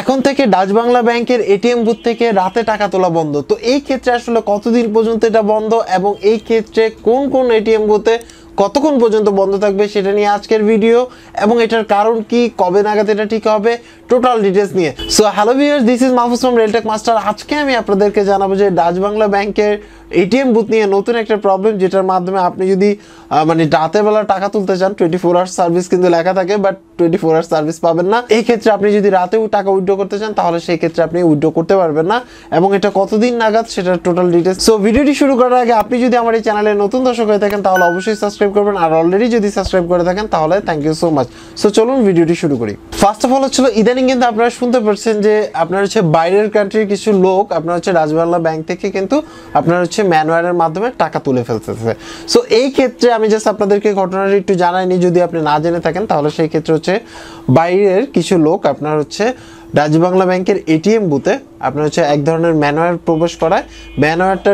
এখন থেকে ডাচ বাংলা ব্যাংকের এটিএম বুথ থেকে রাতে টাকা তোলা বন্ধ তো এই ক্ষেত্রে আসলে কতদিন পর্যন্ত এটা বন্ধ এবং এই ক্ষেত্রে কোন কোন এটিএম বুথে কতক্ষণ পর্যন্ত বন্ধ থাকবে সেটা নিয়ে আজকের ভিডিও এবং এটার কারণ কি কবে নাগাদ এটা ঠিক হবে টোটাল ডিটেলস নিয়ে so hello viewers this is Mahfuz from Railtech Master আজকে আমি আপনাদেরকে জানাবো যে ডাচ বাংলা ব্যাংকের এটিএম বুথ নিয়ে নতুন একটা প্রবলেম যেটার মাধ্যমে আপনি যদি মানে রাতের বেলা টাকা তুলতে চান টোয়েন্টি ফোর আওয়ার সার্ভিস কিন্তু লেখা থাকে but twenty four hour service পাবেন না এই ক্ষেত্রে আপনি যদি রাতেও টাকা উইড্রো করতে চান তাহলে সেই ক্ষেত্রে আপনি উইড্রো করতে পারবেন না এবং এটা কতদিন নাগাদ সেটার টোটাল ডিটেলস সো ভিডিওটি শুরু করার আগে আপনি যদি আমার এই চ্যানেলে নতুন দর্শক হয়ে থাকেন তাহলে অবশ্যই সাবস্ক্রাইব করবেন আর অলরেডি যদি সাবস্ক্রাইব করে থাকেন তাহলে thank you so much so চলুন ভিডিওটি শুরু করি ফার্স্ট অফ অল হচ্ছিল ইদানিং কিন্তু আপনারা শুনতে পারছেন যে আপনার হচ্ছে বাইরের কান্ট্রির কিছু লোক আপনার হচ্ছে রাজবাংলা ব্যাংক থেকে কিন্তু আপনার হচ্ছে ম্যানুয়ালের মাধ্যমে টাকা তুলে ফেলতেছে সো এই ক্ষেত্রে আমি জাস্ট আপনাদেরকে ঘটনাটি একটু জানাইনি যদি আপনি না জেনে থাকেন তাহলে সেই ক্ষেত্রে হচ্ছে বাইরের কিছু লোক আপনার হচ্ছে রাজবাংলা ব্যাংকের এটিএম বুথে আপনার হচ্ছে এক ধরনের ম্যানুয়াল প্রবেশ করায় ম্যানুয়ালটা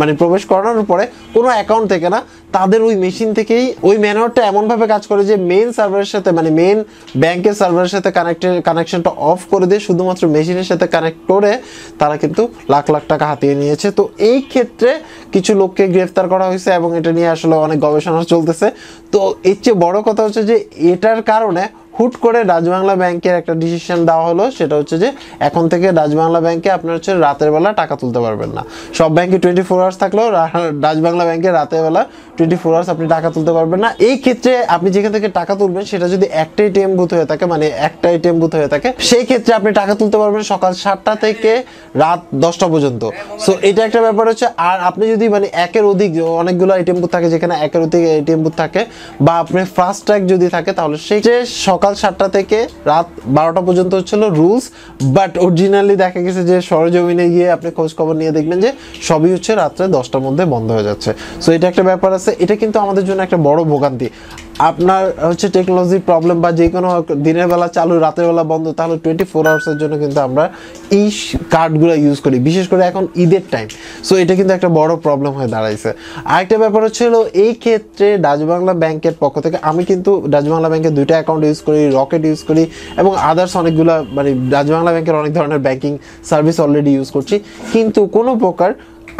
মানে প্রবেশ করানোর পরে কোনো অ্যাকাউন্ট থেকে না তাদের ওই মেশিন থেকেই ওই ম্যানোয়ারটা এমনভাবে কাজ করে যে মেন সার্ভারের সাথে মানে মেন ব্যাংকের সার্ভারের সাথে কানেক্টের কানেকশানটা অফ করে দিয়ে শুধুমাত্র মেশিনের সাথে কানেক্ট করে তারা কিন্তু লাখ লাখ টাকা হাতিয়ে নিয়েছে তো এই ক্ষেত্রে কিছু লোককে গ্রেফতার করা হয়েছে এবং এটা নিয়ে আসলে অনেক গবেষণা চলতেছে তো এর চেয়ে বড়ো কথা হচ্ছে যে এটার কারণে হুট করে রাজবাংলা ব্যাংকের একটা ডিসিশন দেওয়া হলো সেটা হচ্ছে যে এখন থেকে রাজবাংলা ব্যাংকে আপনার হচ্ছে রাতের বেলা টাকা তুলতে পারবেন না সব ব্যাংকে টোয়েন্টি ফোর আওয়ার্স থাকলেও রাজবাংলা ব্যাংকে রাতের বেলা টোয়েন্টি ফোর আওয়ার্স আপনি টাকা তুলতে পারবেন না এই ক্ষেত্রে আপনি যেখান থেকে টাকা তুলবেন সেটা যদি একটা এটিএম বুথ হয়ে থাকে মানে একটা এটিএম বুথ হয়ে থাকে সেই ক্ষেত্রে আপনি টাকা তুলতে পারবেন সকাল সাতটা থেকে রাত দশটা পর্যন্ত সো এটা একটা ব্যাপার হচ্ছে আর আপনি যদি মানে একের অধিক অনেকগুলো এটিএম বুথ থাকে যেখানে একের অধিক এটিএম বুথ থাকে বা আপনি ফাস্ট ট্র্যাক যদি থাকে তাহলে সেই সকাল সকাল সাতটা থেকে রাত বারোটা পর্যন্ত হচ্ছিল রুলস বাট অরিজিনালি দেখা গেছে যে সরজমিনে গিয়ে আপনি খোঁজ খবর নিয়ে দেখবেন যে সবই হচ্ছে রাত্রে দশটার মধ্যে বন্ধ হয়ে যাচ্ছে সো এটা একটা ব্যাপার আছে এটা কিন্তু আমাদের জন্য একটা বড় ভোগান্তি আপনার হচ্ছে টেকনোলজির প্রবলেম বা যে কোনো দিনের বেলা চালু রাতের বেলা বন্ধ তাহলে টোয়েন্টি ফোর আওয়ার্সের জন্য কিন্তু আমরা এই কার্ডগুলো ইউজ করি বিশেষ করে এখন ঈদের টাইম সো এটা কিন্তু একটা বড় প্রবলেম হয়ে দাঁড়াইছে আরেকটা ব্যাপার হলো এই ক্ষেত্রে ডাচ বাংলা ব্যাংকের পক্ষ থেকে আমি কিন্তু ডাচ বাংলা ব্যাংকে দুইটা অ্যাকাউন্ট ইউজ করি রকেট ইউজ করি এবং আদার্স অনেকগুলো মানে ডাচ বাংলা ব্যাংকের অনেক ধরনের ব্যাংকিং সার্ভিস অলরেডি ইউজ করছি কিন্তু কোনো প্রকার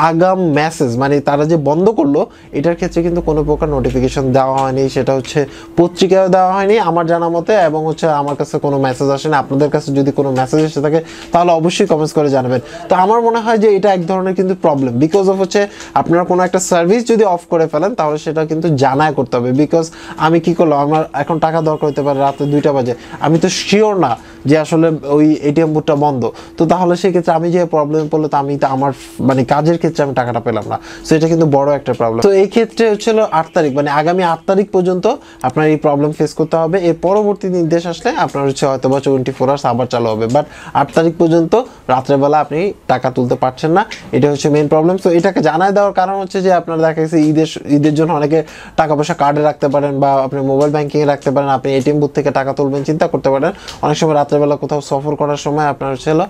আগাম মেসেজ মানে তারা যে বন্ধ করলো এটার ক্ষেত্রে কিন্তু কোনো প্রকার নোটিফিকেশন দেওয়া হয়নি সেটা হচ্ছে পত্রিকাও দেওয়া হয়নি আমার জানা মতে এবং হচ্ছে আমার কাছে কোনো মেসেজ আসে না আপনাদের কাছে যদি কোনো মেসেজ এসে থাকে তাহলে অবশ্যই কমেন্টস করে জানাবেন তো আমার মনে হয় যে এটা এক ধরনের কিন্তু প্রবলেম বিকজ অফ হচ্ছে আপনারা কোনো একটা সার্ভিস যদি অফ করে ফেলেন তাহলে সেটা কিন্তু জানায় করতে হবে বিকজ আমি কি করলাম আমার এখন টাকা দরকার হতে পারে রাতে দুইটা বাজে আমি তো শিওর না যে আসলে ওই এটিএম বুথটা বন্ধ তো তাহলে সেক্ষেত্রে আমি যে প্রবলেমে পড়লো তো আমি তো আমার মানে কাজের ক্ষেত্রে আমি টাকাটা পেলাম না সো এটা কিন্তু বড় একটা প্রবলেম তো এই ক্ষেত্রে হচ্ছিল আট তারিখ মানে আগামী আট তারিখ পর্যন্ত আপনার এই প্রবলেম ফেস করতে হবে এর পরবর্তী নির্দেশ আসলে আপনার হচ্ছে হয়তো বা টোয়েন্টি ফোর আওয়ার্স আবার চালু হবে বাট আট তারিখ পর্যন্ত রাত্রেবেলা আপনি টাকা তুলতে পারছেন না এটা হচ্ছে মেন প্রবলেম তো এটাকে জানাই দেওয়ার কারণ হচ্ছে যে আপনার দেখা গেছে ঈদের ঈদের জন্য অনেকে টাকা পয়সা কার্ডে রাখতে পারেন বা আপনি মোবাইল ব্যাঙ্কিংয়ে রাখতে পারেন আপনি এটিএম বুথ থেকে টাকা তুলবেন চিন্তা করতে পারেন অনেক সময় রাত্রে রাত্রেবেলা কোথাও সফর করার সময় আপনার হচ্ছিল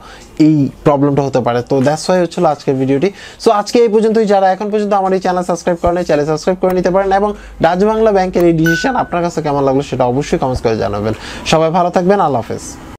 এই প্রবলেমটা হতে পারে তো দ্যাটস ওয়াই হচ্ছিল আজকের ভিডিওটি সো আজকে এই পর্যন্তই যারা এখন পর্যন্ত আমার এই চ্যানেল সাবস্ক্রাইব করেন চ্যানেল সাবস্ক্রাইব করে নিতে পারেন এবং ডাচ বাংলা ব্যাংকের এই ডিসিশন আপনার কাছে কেমন লাগলো সেটা অবশ্যই কমেন্টস করে জানাবেন সবাই ভালো থাকবেন আল্লাহ হাফেজ